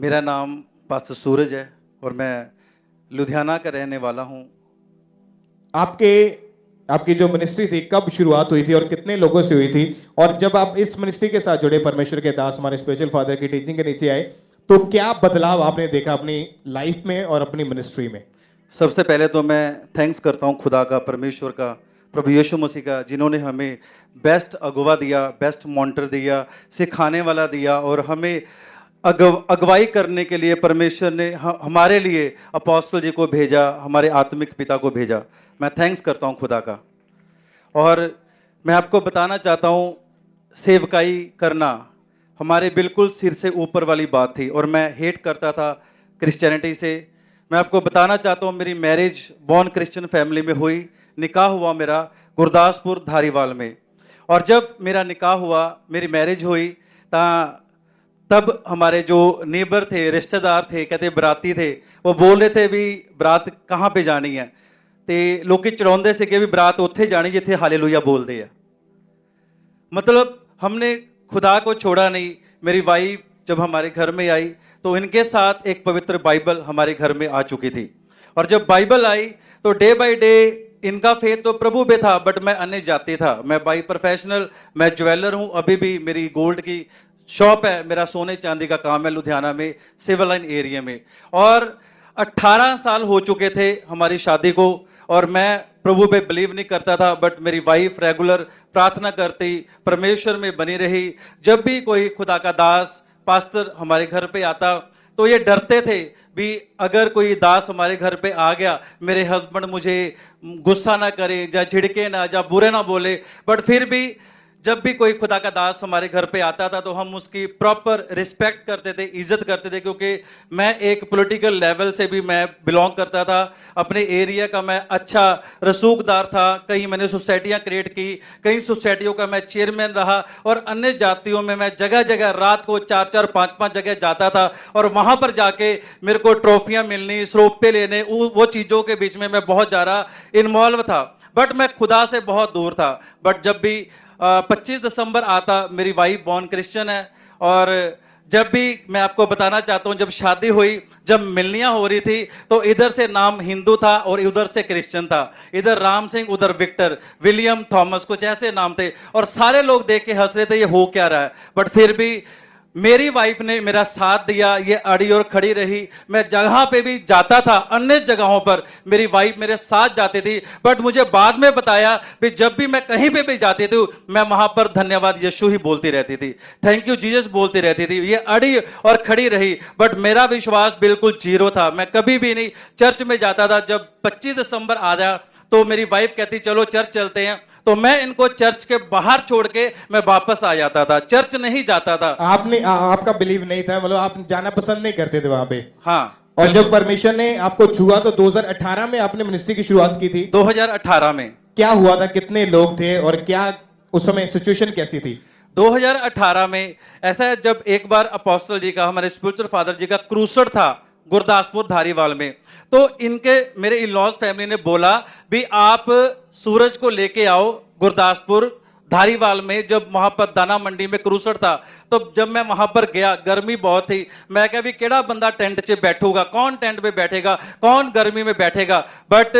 मेरा नाम पास्टर सूरज है और मैं लुधियाना का रहने वाला हूँ आपके आपकी जो मिनिस्ट्री थी कब शुरुआत हुई थी और कितने लोगों से हुई थी और जब आप इस मिनिस्ट्री के साथ जुड़े परमेश्वर के दास हमारे स्पेशल फादर की टीचिंग के नीचे आए तो क्या बदलाव आपने देखा अपनी लाइफ में और अपनी मिनिस्ट्री में सबसे पहले तो मैं थैंक्स करता हूँ खुदा का परमेश्वर का प्रभु यीशु मसीह का जिन्होंने हमें बेस्ट अगवा दिया बेस्ट मॉन्टर दिया सिखाने वाला दिया और हमें अगव, अगवाई करने के लिए परमेश्वर ने हमारे लिए अपोस्टल जी को भेजा हमारे आत्मिक पिता को भेजा मैं थैंक्स करता हूँ खुदा का और मैं आपको बताना चाहता हूँ सेवकाई करना हमारे बिल्कुल सिर से ऊपर वाली बात थी और मैं हेट करता था क्रिश्चियनिटी से मैं आपको बताना चाहता हूँ मेरी मैरिज बॉर्न क्रिश्चियन फैमिली में हुई निकाह हुआ मेरा गुरदासपुर धारीवाल में और जब मेरा निकाह हुआ मेरी मैरिज हुई ता तब हमारे जो नेबर थे रिश्तेदार थे कहते बराती थे वो बोल रहे थे भी बरात कहाँ पे जानी है तो लोग चढ़ाते थे भी बरात उत्थे जानी जिथे हाले लोहिया बोलते हैं मतलब हमने खुदा को छोड़ा नहीं मेरी वाइफ जब हमारे घर में आई तो इनके साथ एक पवित्र बाइबल हमारे घर में आ चुकी थी और जब बाइबल आई तो डे बाय डे इनका फेथ तो प्रभु पे था बट मैं अन्य जाति था मैं बाई प्रोफेशनल मैं ज्वेलर हूँ अभी भी मेरी गोल्ड की शॉप है मेरा सोने चांदी का काम है लुधियाना में सिविल लाइन एरिया में और 18 साल हो चुके थे हमारी शादी को और मैं प्रभु पे बिलीव नहीं करता था बट मेरी वाइफ रेगुलर प्रार्थना करती परमेश्वर में बनी रही जब भी कोई खुदा का दास पास्तर हमारे घर पे आता तो ये डरते थे भी अगर कोई दास हमारे घर पे आ गया मेरे हस्बैंड मुझे गुस्सा ना करे या झिड़के ना या बुरे ना बोले बट फिर भी जब भी कोई खुदा का दास हमारे घर पे आता था तो हम उसकी प्रॉपर रिस्पेक्ट करते थे इज्जत करते थे क्योंकि मैं एक पॉलिटिकल लेवल से भी मैं बिलोंग करता था अपने एरिया का मैं अच्छा रसूखदार था कहीं मैंने सोसाइटियाँ क्रिएट की कई सोसाइटियों का मैं चेयरमैन रहा और अन्य जातियों में मैं जगह जगह रात को चार चार पाँच पाँच जगह जाता था और वहाँ पर जाके मेरे को ट्रॉफियाँ मिलनी स्रोपे लेने वो चीज़ों के बीच में मैं बहुत ज़्यादा इन्वॉल्व था बट मैं खुदा से बहुत दूर था बट जब भी पच्चीस दिसंबर आता मेरी वाइफ बॉर्न क्रिश्चियन है और जब भी मैं आपको बताना चाहता हूँ जब शादी हुई जब मिलनियाँ हो रही थी तो इधर से नाम हिंदू था और उधर से क्रिश्चियन था इधर राम सिंह उधर विक्टर विलियम थॉमस कुछ ऐसे नाम थे और सारे लोग देख के हंस रहे थे ये हो क्या रहा है बट फिर भी मेरी वाइफ ने मेरा साथ दिया ये अड़ी और खड़ी रही मैं जगह पे भी जाता था अन्य जगहों पर मेरी वाइफ मेरे साथ जाती थी बट मुझे बाद में बताया कि जब भी मैं कहीं पे भी जाती थी मैं वहाँ पर धन्यवाद यशु ही बोलती रहती थी थैंक यू जीजस बोलती रहती थी ये अड़ी और खड़ी रही बट मेरा विश्वास बिल्कुल जीरो था मैं कभी भी नहीं चर्च में जाता था जब पच्चीस दिसंबर आ जा तो मेरी वाइफ कहती चलो चर्च चलते हैं तो मैं इनको चर्च के बाहर छोड़ के मैं वापस आ जाता था चर्च नहीं जाता था आपने आ, आपका बिलीव नहीं था मतलब आप जाना पसंद नहीं करते थे वहां पे हाँ और जब परमेश्वर ने आपको छुआ तो 2018 में आपने मिनिस्ट्री की शुरुआत की थी 2018 में क्या हुआ था कितने लोग थे और क्या उस समय सिचुएशन कैसी थी 2018 में ऐसा है जब एक बार अपोस्टल जी का हमारे स्पिरिचुअल फादर जी का क्रूसर था गुरदासपुर धारीवाल में तो इनके मेरे इन लॉज फैमिली ने बोला भी आप सूरज को लेके आओ गुरदासपुर धारीवाल में जब वहाँ पर दाना मंडी में क्रूसर था तो जब मैं वहाँ पर गया गर्मी बहुत थी मैं क्या भी केड़ा बंदा टेंट 'च बैठूगा कौन टेंट में बैठेगा कौन गर्मी में बैठेगा बट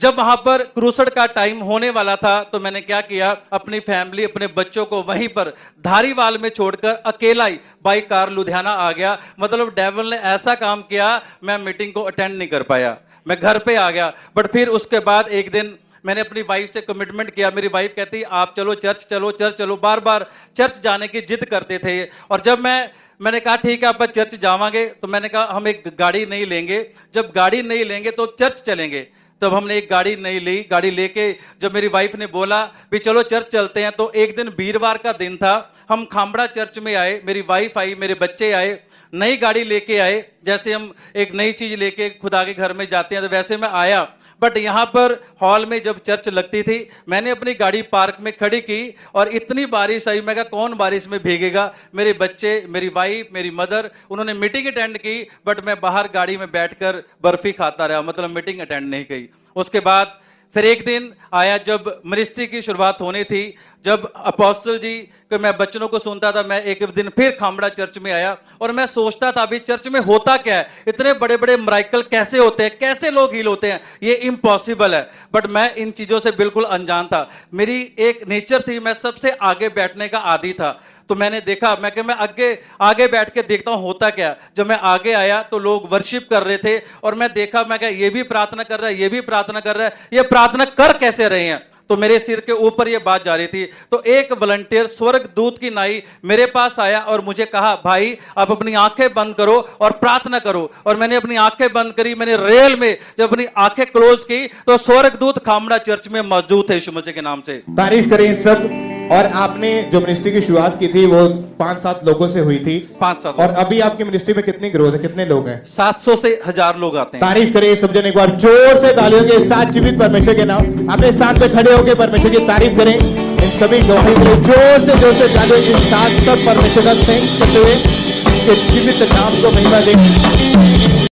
जब वहां पर क्रूसड का टाइम होने वाला था तो मैंने क्या किया अपनी फैमिली अपने बच्चों को वहीं पर धारीवाल में छोड़कर अकेला ही बाई कार लुधियाना आ गया मतलब डेवल ने ऐसा काम किया मैं मीटिंग को अटेंड नहीं कर पाया मैं घर पे आ गया बट फिर उसके बाद एक दिन मैंने अपनी वाइफ से कमिटमेंट किया मेरी वाइफ कहती आप चलो चर्च चलो चर्च चलो बार बार चर्च जाने की जिद करते थे और जब मैं मैंने कहा ठीक है आप चर्च जावांगे तो मैंने कहा हम एक गाड़ी नहीं लेंगे जब गाड़ी नहीं लेंगे तो चर्च चलेंगे तब हमने एक गाड़ी नहीं ली गाड़ी लेके जब मेरी वाइफ ने बोला भी चलो चर्च चलते हैं तो एक दिन वीरवार का दिन था हम खामड़ा चर्च में आए मेरी वाइफ आई मेरे बच्चे आए नई गाड़ी लेके आए जैसे हम एक नई चीज़ लेके खुदा के घर में जाते हैं तो वैसे मैं आया बट यहाँ पर हॉल में जब चर्च लगती थी मैंने अपनी गाड़ी पार्क में खड़ी की और इतनी बारिश आई मैं कहा कौन बारिश में भीगेगा मेरे बच्चे मेरी वाइफ मेरी मदर उन्होंने मीटिंग अटेंड की बट मैं बाहर गाड़ी में बैठकर बर्फी खाता रहा मतलब मीटिंग अटेंड नहीं की उसके बाद फिर एक दिन आया जब मरिस्टी की शुरुआत होनी थी जब अपोस्टल जी को मैं बच्चों को सुनता था मैं एक दिन फिर खामड़ा चर्च में आया और मैं सोचता था अभी चर्च में होता क्या है इतने बड़े बड़े मराइकल कैसे होते हैं कैसे लोग हील होते हैं ये इम्पॉसिबल है बट मैं इन चीज़ों से बिल्कुल अनजान था मेरी एक नेचर थी मैं सबसे आगे बैठने का आदि था तो मैंने देखा मैं कि मैं आगे आगे बैठ के देखता हूँ होता क्या जब मैं आगे आया तो लोग वर्शिप कर रहे थे और मैं देखा मैं क्या ये भी प्रार्थना कर रहा है ये भी प्रार्थना कर रहा है ये प्रार्थना कर कैसे रहे हैं तो मेरे सिर के ऊपर ये बात जा रही थी तो एक वॉलंटियर स्वर्ग दूत की नाई मेरे पास आया और मुझे कहा भाई आप अपनी आंखें बंद करो और प्रार्थना करो और मैंने अपनी आंखें बंद करी मैंने रेल में जब अपनी आंखें क्लोज की तो स्वर्ग दूत खामड़ा चर्च में मौजूद थे के नाम से तारीफ करें सब और आपने जो मिनिस्ट्री की शुरुआत की थी वो पांच सात लोगों से हुई थी पांच सात और अभी आपकी मिनिस्ट्री में कितनी ग्रोथ है कितने लोग हैं सात सौ से हजार लोग आते हैं तारीफ करें जन एक बार जोर से तालियों के साथ जीवित परमेश्वर के नाम अपने साथ पे खड़े होकर परमेश्वर की तारीफ करें इन सभी गवाही के लिए जोर से जोर से तालियों के साथ सब परमेश्वर का थैंक्स करते हुए जीवित नाम को महिमा दें